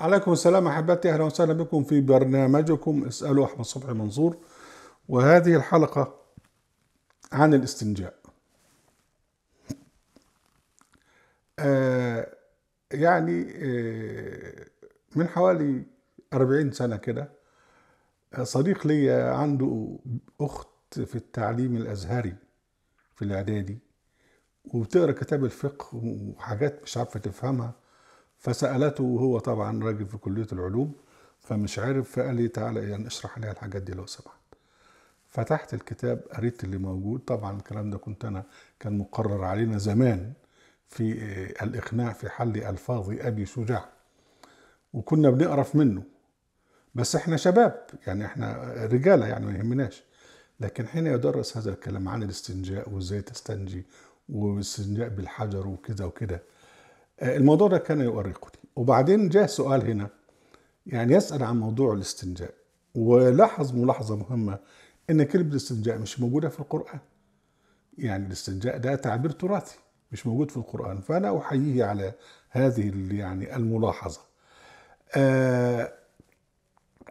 عليكم السلام احبتي اهلا وسهلا بكم في برنامجكم اسالوا احمد صبحي منصور وهذه الحلقه عن الاستنجاء آه يعني آه من حوالي 40 سنه كده آه، صديق ليا عنده اخت في التعليم الازهري في الاعدادي وبتقرا كتاب الفقه وحاجات مش عارفه تفهمها فسالته وهو طبعا راجل في كليه العلوم فمش عارف فقال لي تعالى إيه، يعني اشرح لي الحاجات دي لو سمحت فتحت الكتاب قريت اللي موجود طبعا الكلام ده كنت انا كان مقرر علينا زمان في آه، الاقناع في حل الفاظ ابي شجاع وكنا بنقرف منه بس احنا شباب يعني احنا رجاله يعني ما يهمناش لكن حين يدرس هذا الكلام عن الاستنجاء وازاي تستنجي والاستنجاء بالحجر وكده وكده الموضوع ده كان يؤرقني وبعدين جاء سؤال هنا يعني يسأل عن موضوع الاستنجاء ولاحظ ملاحظة مهمة إن كلمة الاستنجاء مش موجودة في القرآن يعني الاستنجاء ده تعبير تراثي مش موجود في القرآن فأنا أحييه على هذه يعني الملاحظة آه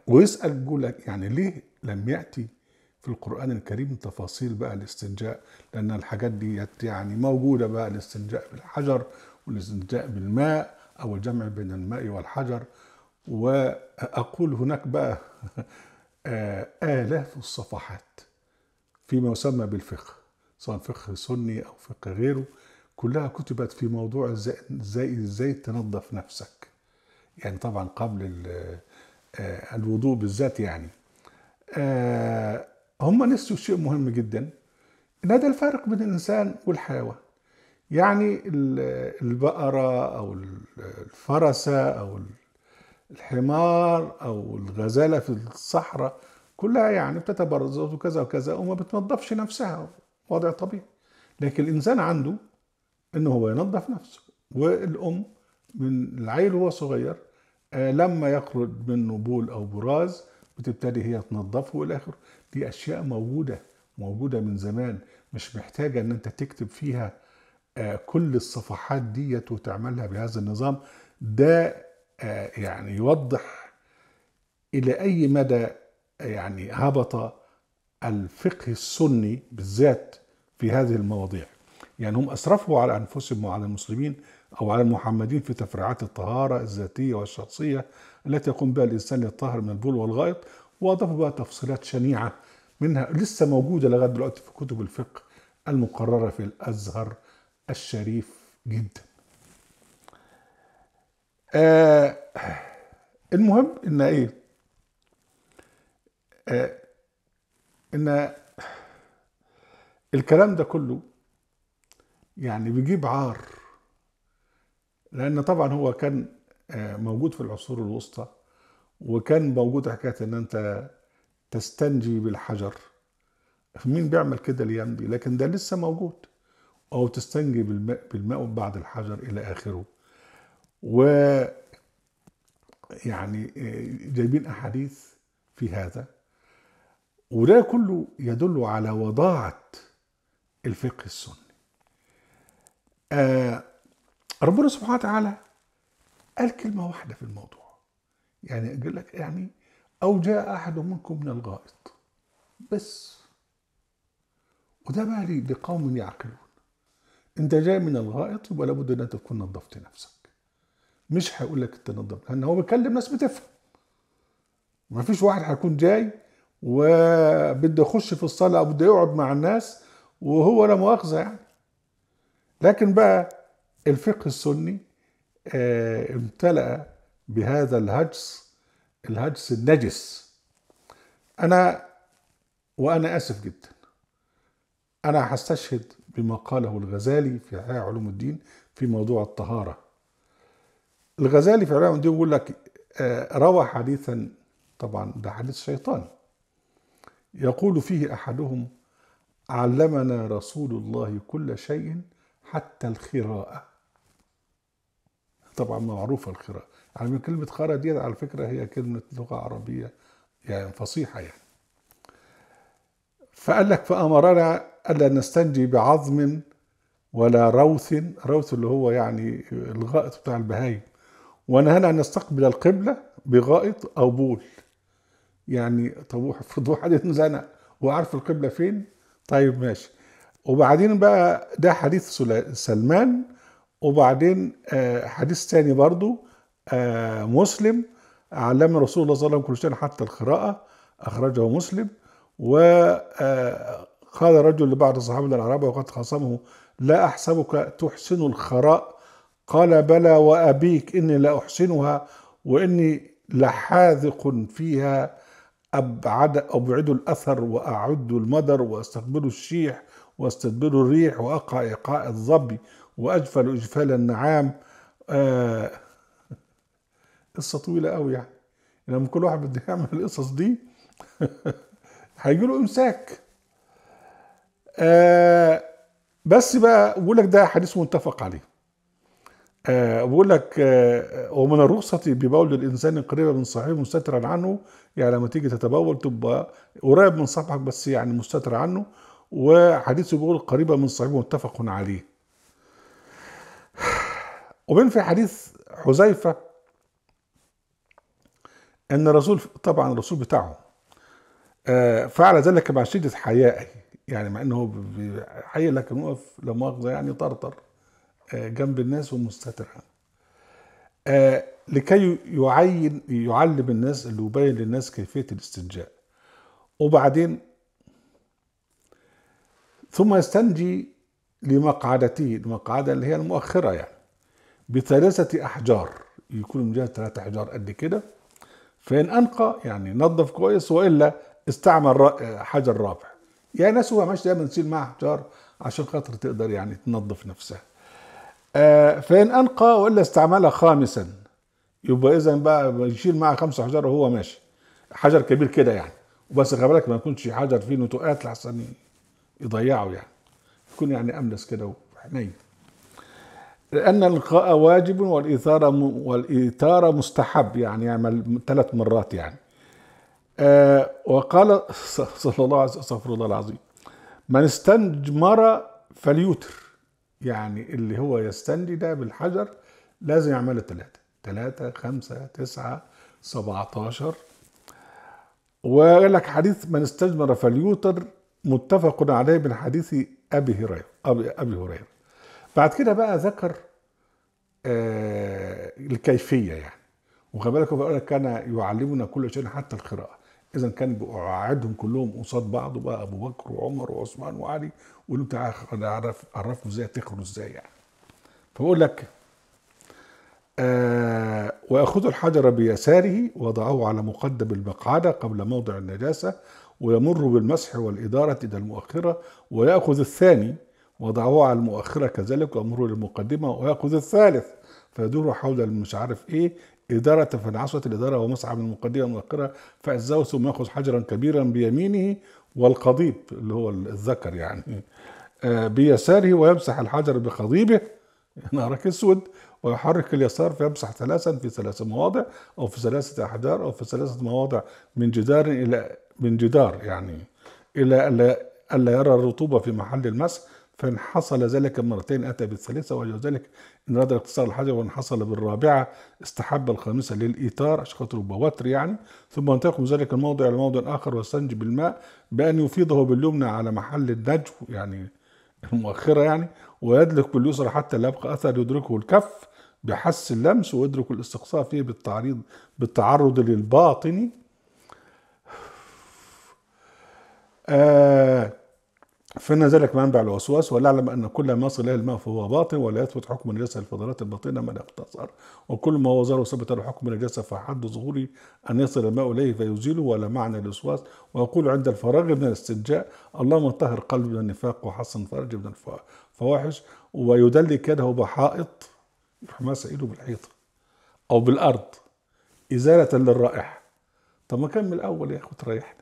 ويسأل بيقول لك يعني ليه لم يأتي في القرآن الكريم تفاصيل بقى الاستنجاء لأن الحاجات دي يعني موجودة بقى الاستنجاء بالحجر والاستنجاء بالماء أو الجمع بين الماء والحجر وأقول هناك بقى آه، آلاف الصفحات فيما يسمى بالفقه سواء فقه سني أو فقه غيره كلها كتبت في موضوع ازاي ازاي تنظف نفسك يعني طبعا قبل آه، الوضوء بالذات يعني آه، هم نسوا شيء مهم جدا ان هذا الفارق بين الانسان والحيوان يعني البقرة أو الفرسة أو الحمار أو الغزالة في الصحراء كلها يعني بتتبرز وكذا وكذا وما بتنظفش نفسها وضع طبيعي لكن الإنسان عنده إن هو ينظف نفسه والأم من العيل وهو صغير آه، لما يخرج منه بول أو براز بتبتدي هي تنظفه والى اخره دي أشياء موجودة موجودة من زمان مش محتاجة إن أنت تكتب فيها آه، كل الصفحات ديت وتعملها بهذا النظام ده آه، يعني يوضح الى اي مدى يعني هبط الفقه السني بالذات في هذه المواضيع يعني هم اسرفوا على انفسهم وعلى المسلمين او على المحمدين في تفريعات الطهاره الذاتيه والشخصيه التي يقوم بها الانسان للطهر من البول والغائط واضافوا بقى تفصيلات شنيعه منها لسه موجوده لغايه دلوقتي في كتب الفقه المقرره في الازهر الشريف جدا آه المهم ان ايه آه ان الكلام ده كله يعني بيجيب عار لان طبعا هو كان آه، موجود في العصور الوسطى وكان موجود حكايه ان انت تستنجي بالحجر مين بيعمل كده الايام دي لكن ده لسه موجود أو تستنجي بالماء, بالماء بعد الحجر إلى آخره و يعني آه، جايبين أحاديث في هذا وده كله يدل على وضاعة الفقه السني آه، ربنا سبحانه وتعالى قال كلمة واحدة في الموضوع يعني قال لك يعني أو جاء أحد منكم من الغائط بس وده بقى لقوم يعقلون انت جاي من الغائط يبقى لابد ان انت تكون نظفت نفسك مش هيقول لك انت لان هو بيكلم ناس بتفهم ما فيش واحد هيكون جاي وبده يخش في الصلاه او بده يقعد مع الناس وهو لا مؤاخذه يعني لكن بقى الفقه السني آه، امتلأ بهذا الهجس الهجس النجس انا وانا اسف جدا انا هستشهد بما قاله الغزالي في إحياء علوم الدين في موضوع الطهارة الغزالي في علوم الدين بيقول لك آه، روى حديثا طبعا ده حديث شيطان يقول فيه أحدهم علمنا رسول الله كل شيء حتى الخراءة طبعا معروفة الخراءة يعني من كلمة خراءة دي على فكرة هي كلمة لغة عربية يعني فصيحة يعني فقال لك فأمرنا ألا نستنجي بعظم ولا روث روث اللي هو يعني الغائط بتاع البهايم ونهانا أن نستقبل القبلة بغائط أو بول يعني طب افرض واحد اتزنق وعارف القبلة فين طيب ماشي وبعدين بقى ده حديث سلمان وبعدين آه، حديث ثاني برضو آه، مسلم علم رسول الله صلى الله عليه وسلم كل شيء حتى القراءة أخرجه مسلم و آه، قال رجل لبعض الصحابة العرب وقد خاصمه لا أحسبك تحسن الخراء قال بلى وأبيك إني لا أحسنها وإني لحاذق فيها أبعد أبعد الأثر وأعد المدر وأستقبل الشيح واستدبر الريح واقع ايقاع الظبي واجفل اجفال النعام آه قصه طويله قوي يعني. يعني لما كل واحد بده يعمل القصص دي هيجي له امساك آه بس بقى بقول لك ده حديث متفق عليه آه بقول لك آه ومن الرخصة ببول الإنسان قريبا من صاحبه مستترا عنه يعني لما تيجي تتبول تبقى قريب من صاحبك بس يعني مستتر عنه وحديثه بيقول قريبا من صاحبه متفق عليه وبين في حديث حذيفة أن الرسول طبعا الرسول بتاعه آه، فعل ذلك مع شدة حيائه يعني مع انه حي لكن وقف لا مؤاخذه يعني طرطر آه، جنب الناس ومستتر آه، لكي يعين يعلم الناس اللي يبين للناس كيفيه الاستنجاء وبعدين ثم يستنجي لمقعدته المقعدة اللي هي المؤخرة يعني بثلاثة أحجار يكون من جهة ثلاثة أحجار قد كده فإن أنقى يعني نظف كويس وإلا استعمل حجر رابع يا ناس هو ماشي دايما تشيل معاه حجار عشان خاطر تقدر يعني تنظف نفسها آه فان انقى والا استعملها خامسا يبقى اذا بقى يشيل معاه خمس حجار وهو ماشي حجر كبير كده يعني وبس خلي بالك ما يكونش حجر فيه نتوءات لحسن يضيعوا يعني يكون يعني املس كده وحنين لأن الانقاء واجب والإثارة والإثارة مستحب يعني يعمل ثلاث مرات يعني آه، وقال صلى الله عليه وسلم استغفر الله العظيم من استنجمر فليوتر يعني اللي هو يستنجي ده بالحجر لازم يعمله ثلاثة ثلاثة خمسة تسعة سبعة عشر وقال لك حديث من استجمر فليوتر متفق عليه من حديث أبي هريرة أبي, أبي هريرة بعد كده بقى ذكر آه الكيفية يعني وخلي بالك كان يعلمنا كل شيء حتى القراءة اذا كان بيقعدهم كلهم قصاد بعض بقى ابو بكر وعمر وعثمان وعلي ويقول لهم تعالى اعرف عرفوا ازاي تخرجوا ازاي يعني فبقول لك آه ويأخذ الحجر بيساره وضعه على مقدم المقعدة قبل موضع النجاسة ويمر بالمسح والإدارة إلى المؤخرة ويأخذ الثاني وضعه على المؤخرة كذلك ويمر للمقدمة ويأخذ الثالث فيدور حول مش عارف إيه إدارة فانعصت الإدارة ومسح من المقدمة المذكرة فأجزاه ثم يأخذ حجرا كبيرا بيمينه والقضيب اللي هو الذكر يعني آه، بيساره ويمسح الحجر بقضيبه نارك اسود ويحرك اليسار فيمسح ثلاثا في ثلاث مواضع او في ثلاثه احجار او في ثلاثه مواضع من جدار الى من جدار يعني الى الا يرى الرطوبه في محل المسح فإن حصل ذلك مرتين أتى بالثالثة ذلك إن أراد الاقتصار الحاجة وإن حصل بالرابعة استحب الخامسة للايثار عشان خاطر بوتر يعني ثم من ذلك الموضع إلى موضع آخر واستنج بالماء بأن يفيضه باليمنى على محل النجو يعني المؤخرة يعني ويدلك باليسرى حتى لا يبقى أثر يدركه الكف بحس اللمس ويدرك الاستقصاء فيه بالتعريض بالتعرض للباطن آه فإن ذلك منبع الوسواس ولعلم أن كل ما صل إليه الماء فهو باطن ولا يثبت حكم النجاسة الفضلات الباطنة من اقتصر وكل ما وزر ثبت له حكم النجاسة فحد ظهوره أن يصل الماء إليه فيزيله ولا معنى الوسواس ويقول عند الفراغ من الاستنجاء اللهم طهر قلبي من النفاق وحصن فرجي من الفواحش ويدلك يده بحائط يروح ايده بالحيطه او بالارض ازاله للرائحه طب ما كمل الاول يا اخو تريحنا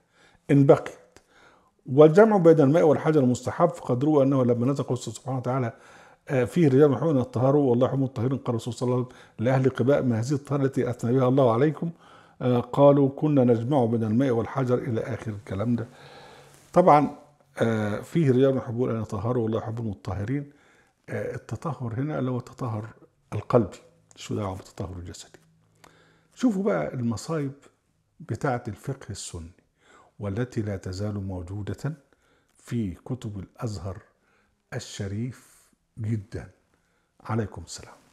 ان بقي والجمع بين الماء والحجر مستحب فقد روى انه لما نزل قوله سبحانه وتعالى آه، فيه رجال محبون يطهروا والله هم الطاهرين قال الرسول صلى الله عليه وسلم لأهل قباء ما هذه الطهارة التي أثنى بها الله عليكم آه، قالوا كنا نجمع بين الماء والحجر إلى آخر الكلام ده طبعا آه، فيه رجال يحبون أن يطهروا والله يحب المطهرين التطهر هنا اللي هو التطهر القلبي شو دعوة بالتطهر الجسدي شوفوا بقى المصايب بتاعت الفقه السني والتي لا تزال موجودة في كتب الأزهر الشريف جدا عليكم السلام